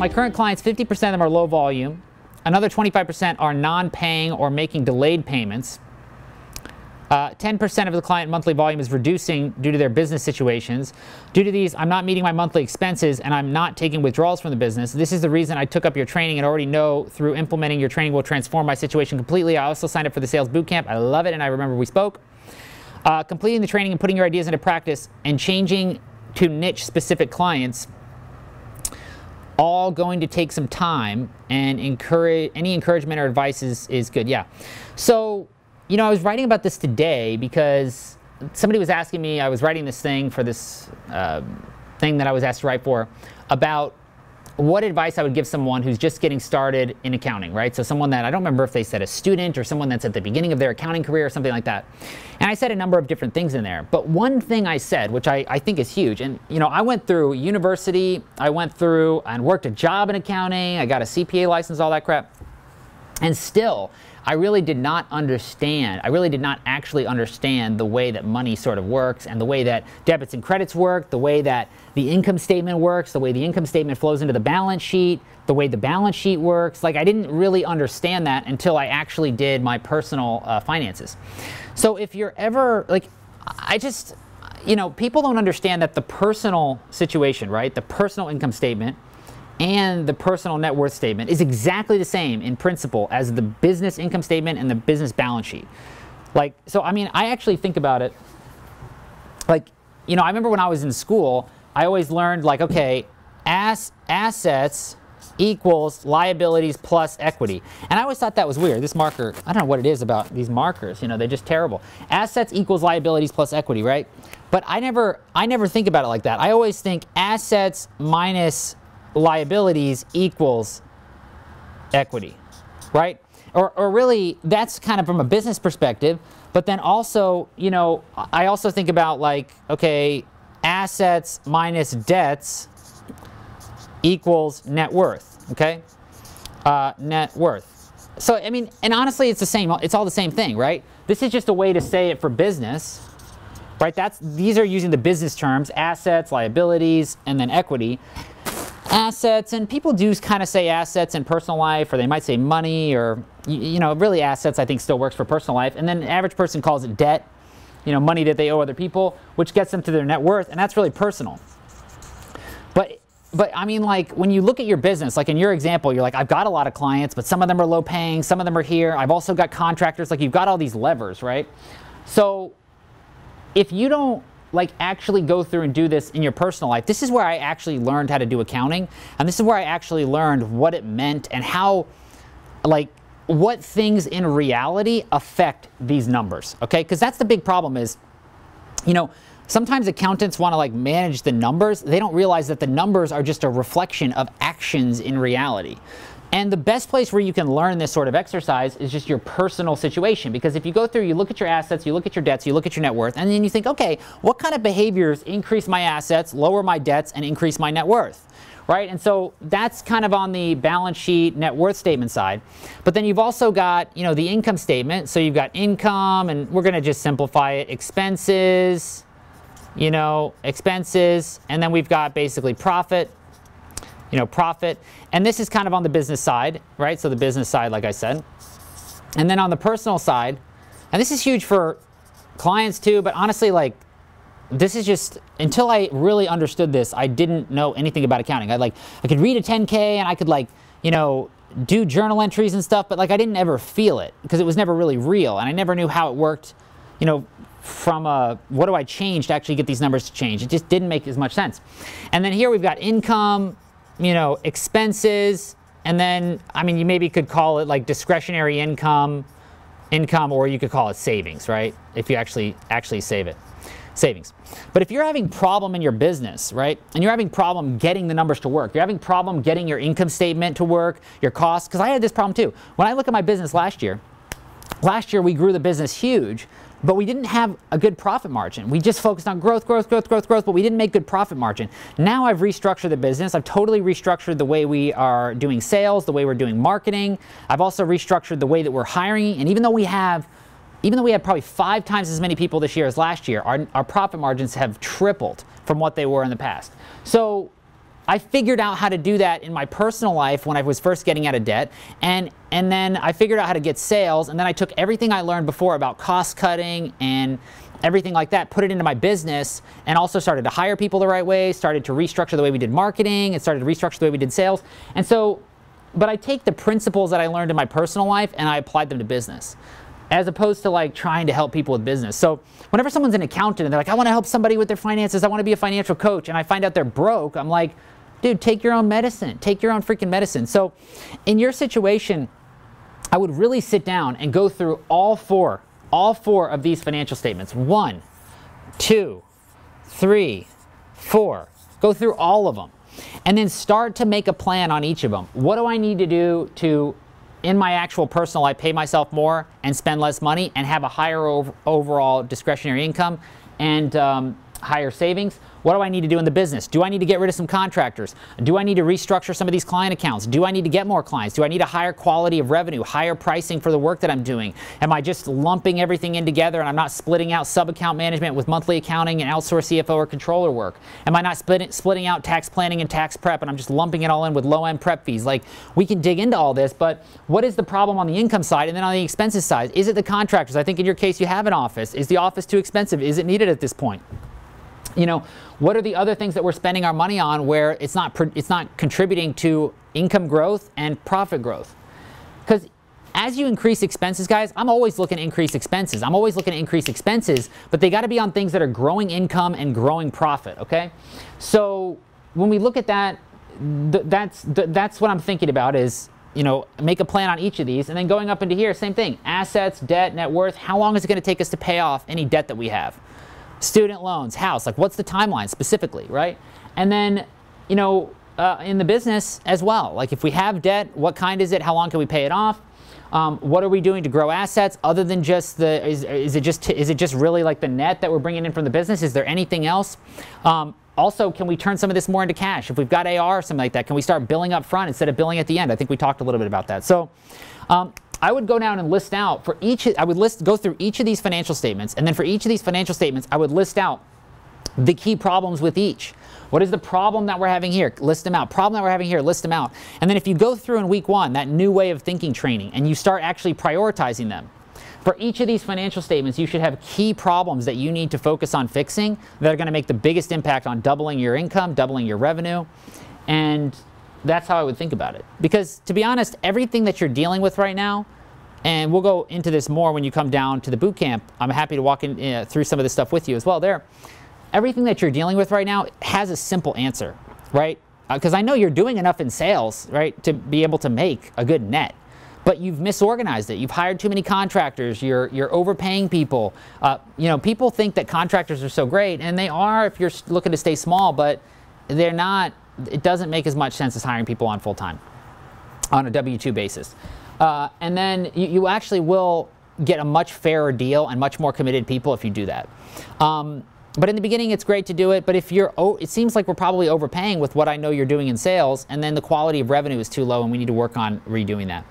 my current clients, 50% of them are low volume. Another 25% are non-paying or making delayed payments. 10% uh, of the client monthly volume is reducing due to their business situations. Due to these, I'm not meeting my monthly expenses and I'm not taking withdrawals from the business. This is the reason I took up your training and already know through implementing your training will transform my situation completely. I also signed up for the sales boot camp. I love it and I remember we spoke. Uh, completing the training and putting your ideas into practice and changing to niche specific clients all going to take some time and encourage any encouragement or advice is, is good. Yeah. So, you know, I was writing about this today because somebody was asking me, I was writing this thing for this uh, thing that I was asked to write for about what advice I would give someone who's just getting started in accounting, right? So someone that I don't remember if they said a student or someone that's at the beginning of their accounting career or something like that. And I said a number of different things in there. But one thing I said, which I, I think is huge, and you know, I went through university, I went through and worked a job in accounting, I got a CPA license, all that crap. And still, I really did not understand, I really did not actually understand the way that money sort of works and the way that debits and credits work, the way that the income statement works, the way the income statement flows into the balance sheet, the way the balance sheet works. Like I didn't really understand that until I actually did my personal uh, finances. So if you're ever, like, I just, you know, people don't understand that the personal situation, right? The personal income statement and the personal net worth statement is exactly the same in principle as the business income statement and the business balance sheet. Like, so I mean, I actually think about it like, you know, I remember when I was in school, I always learned like, okay, assets equals liabilities plus equity. And I always thought that was weird. This marker, I don't know what it is about these markers, you know, they're just terrible. Assets equals liabilities plus equity, right? But I never I never think about it like that. I always think assets minus liabilities equals equity, right? Or, or really, that's kind of from a business perspective. But then also, you know, I also think about like, okay, assets minus debts equals net worth, okay? Uh, net worth. So, I mean, and honestly, it's the same, it's all the same thing, right? This is just a way to say it for business, right? That's, these are using the business terms, assets, liabilities, and then equity assets, and people do kind of say assets in personal life, or they might say money, or, you, you know, really assets I think still works for personal life. And then the average person calls it debt, you know, money that they owe other people, which gets them to their net worth, and that's really personal. But but I mean, like when you look at your business, like in your example, you're like, I've got a lot of clients, but some of them are low paying, some of them are here. I've also got contractors. Like you've got all these levers, right? So if you don't like actually go through and do this in your personal life. This is where I actually learned how to do accounting, and this is where I actually learned what it meant and how like what things in reality affect these numbers, okay? Cuz that's the big problem is you know, sometimes accountants want to like manage the numbers. They don't realize that the numbers are just a reflection of actions in reality. And the best place where you can learn this sort of exercise is just your personal situation. Because if you go through, you look at your assets, you look at your debts, you look at your net worth, and then you think, okay, what kind of behaviors increase my assets, lower my debts, and increase my net worth? Right? And so that's kind of on the balance sheet net worth statement side. But then you've also got, you know, the income statement. So you've got income, and we're going to just simplify it, expenses, you know, expenses, and then we've got basically profit, you know, profit. And this is kind of on the business side, right? So the business side, like I said. And then on the personal side, and this is huge for clients too, but honestly, like this is just until I really understood this, I didn't know anything about accounting. I like I could read a 10K and I could like, you know, do journal entries and stuff, but like I didn't ever feel it because it was never really real and I never knew how it worked, you know, from a uh, what do I change to actually get these numbers to change? It just didn't make as much sense. And then here we've got income, you know, expenses, and then, I mean, you maybe could call it like discretionary income, income, or you could call it savings, right? If you actually, actually save it, savings. But if you're having problem in your business, right? And you're having problem getting the numbers to work. You're having problem getting your income statement to work, your costs, because I had this problem too. When I look at my business last year, last year we grew the business huge, but we didn't have a good profit margin. We just focused on growth, growth, growth, growth, growth, but we didn't make good profit margin. Now I've restructured the business. I've totally restructured the way we are doing sales, the way we're doing marketing. I've also restructured the way that we're hiring. And even though we have even though we have probably five times as many people this year as last year, our, our profit margins have tripled from what they were in the past. So I figured out how to do that in my personal life when I was first getting out of debt. And, and then I figured out how to get sales. And then I took everything I learned before about cost cutting and everything like that, put it into my business, and also started to hire people the right way, started to restructure the way we did marketing, and started to restructure the way we did sales. And so, but I take the principles that I learned in my personal life and I applied them to business as opposed to like trying to help people with business. So whenever someone's an accountant and they're like, I want to help somebody with their finances, I want to be a financial coach, and I find out they're broke, I'm like, dude, take your own medicine. Take your own freaking medicine. So, in your situation, I would really sit down and go through all four, all four of these financial statements. One, two, three, four. Go through all of them and then start to make a plan on each of them. What do I need to do to, in my actual personal life, pay myself more and spend less money and have a higher overall discretionary income and um, higher savings? What do I need to do in the business? Do I need to get rid of some contractors? Do I need to restructure some of these client accounts? Do I need to get more clients? Do I need a higher quality of revenue, higher pricing for the work that I'm doing? Am I just lumping everything in together and I'm not splitting out sub-account management with monthly accounting and outsourced CFO or controller work? Am I not split, splitting out tax planning and tax prep and I'm just lumping it all in with low-end prep fees? Like we can dig into all this, but what is the problem on the income side and then on the expenses side? Is it the contractors? I think in your case you have an office. Is the office too expensive? Is it needed at this point? you know, what are the other things that we're spending our money on where it's not it's not contributing to income growth and profit growth? Because as you increase expenses, guys, I'm always looking to increase expenses. I'm always looking to increase expenses, but they got to be on things that are growing income and growing profit. Okay, so when we look at that, th that's th that's what I'm thinking about is you know make a plan on each of these, and then going up into here, same thing: assets, debt, net worth. How long is it going to take us to pay off any debt that we have? student loans, house, like what's the timeline specifically, right? And then, you know, uh, in the business as well, like if we have debt, what kind is it? How long can we pay it off? Um, what are we doing to grow assets other than just the, is, is it just, is it just really like the net that we're bringing in from the business? Is there anything else? Um, also, can we turn some of this more into cash? If we've got AR or something like that, can we start billing up front instead of billing at the end? I think we talked a little bit about that. So, um, I would go down and list out for each, I would list, go through each of these financial statements. And then for each of these financial statements, I would list out the key problems with each. What is the problem that we're having here? List them out. Problem that we're having here, list them out. And then if you go through in week one, that new way of thinking training, and you start actually prioritizing them. For each of these financial statements, you should have key problems that you need to focus on fixing that are going to make the biggest impact on doubling your income, doubling your revenue, and that's how I would think about it. Because to be honest, everything that you're dealing with right now, and we'll go into this more when you come down to the boot camp. I'm happy to walk in, uh, through some of this stuff with you as well there. Everything that you're dealing with right now has a simple answer, right? Because uh, I know you're doing enough in sales, right, to be able to make a good net. But you've misorganized it. You've hired too many contractors. You're, you're overpaying people. Uh, you know, people think that contractors are so great, and they are if you're looking to stay small, but they're not it doesn't make as much sense as hiring people on full time on a W 2 basis. Uh, and then you, you, actually will get a much fairer deal and much more committed people if you do that. Um, but in the beginning, it's great to do it. But if you're, it seems like we're probably overpaying with what I know you're doing in sales, and then the quality of revenue is too low, and we need to work on redoing that.